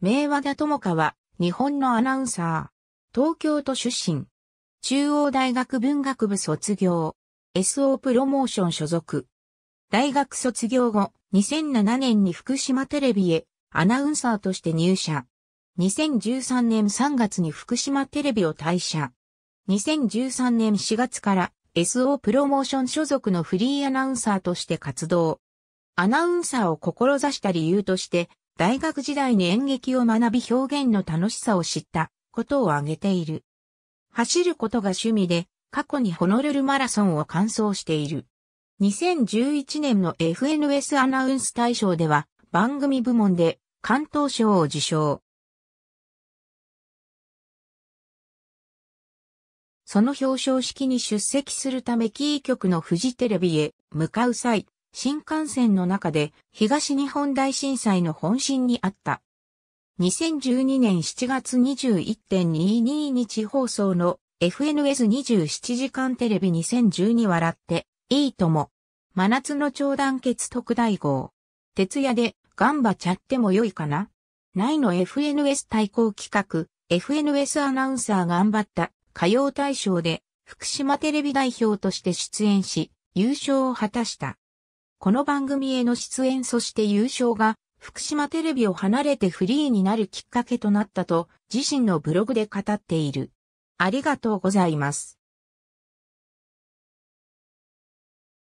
明和田智香は、日本のアナウンサー。東京都出身。中央大学文学部卒業。SO プロモーション所属。大学卒業後、2007年に福島テレビへアナウンサーとして入社。2013年3月に福島テレビを退社。2013年4月から SO プロモーション所属のフリーアナウンサーとして活動。アナウンサーを志した理由として、大学時代に演劇を学び表現の楽しさを知ったことを挙げている。走ることが趣味で、過去にホノルルマラソンを完走している。2011年の FNS アナウンス大賞では、番組部門で関東賞を受賞。その表彰式に出席するためキー局のフジテレビへ向かう際、新幹線の中で東日本大震災の本震にあった。2012年7月21.22日放送の FNS27 時間テレビ2012笑って、いいとも。真夏の超団結特大号。徹夜で、頑張っちゃっても良いかなないの FNS 対抗企画、FNS アナウンサー頑張った火曜大賞で、福島テレビ代表として出演し、優勝を果たした。この番組への出演そして優勝が、福島テレビを離れてフリーになるきっかけとなったと、自身のブログで語っている。ありがとうございます。